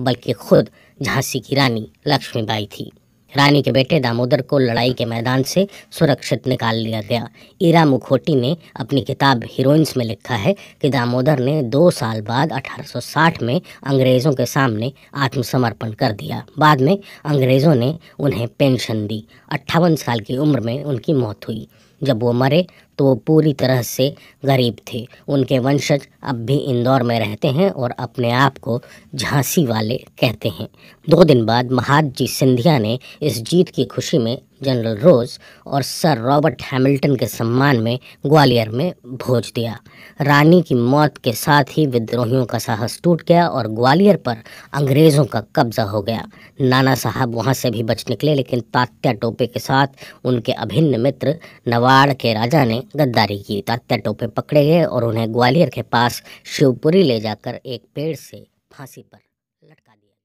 बल्कि खुद झांसी की रानी लक्ष्मीबाई थी रानी के बेटे दामोदर को लड़ाई के मैदान से सुरक्षित निकाल लिया गया ईरा मुखोटी ने अपनी किताब हीरोइंस में लिखा है कि दामोदर ने दो साल बाद 1860 में अंग्रेज़ों के सामने आत्मसमर्पण कर दिया बाद में अंग्रेज़ों ने उन्हें पेंशन दी अट्ठावन साल की उम्र में उनकी मौत हुई जब वो मरे तो वो पूरी तरह से गरीब थे उनके वंशज अब भी इंदौर में रहते हैं और अपने आप को झांसी वाले कहते हैं दो दिन बाद महाद जी सिंधिया ने इस जीत की खुशी में जनरल रोज और सर रॉबर्ट हैमिल्टन के सम्मान में ग्वालियर में भोज दिया रानी की मौत के साथ ही विद्रोहियों का साहस टूट गया और ग्वालियर पर अंग्रेज़ों का कब्जा हो गया नाना साहब वहाँ से भी बच निकले लेकिन तात्या टोपे के साथ उनके अभिन्न मित्र नवाड़ के राजा ने गद्दारी की तात्या टोपे पकड़े गए और उन्हें ग्वालियर के पास शिवपुरी ले जाकर एक पेड़ से फांसी पर लटका दिया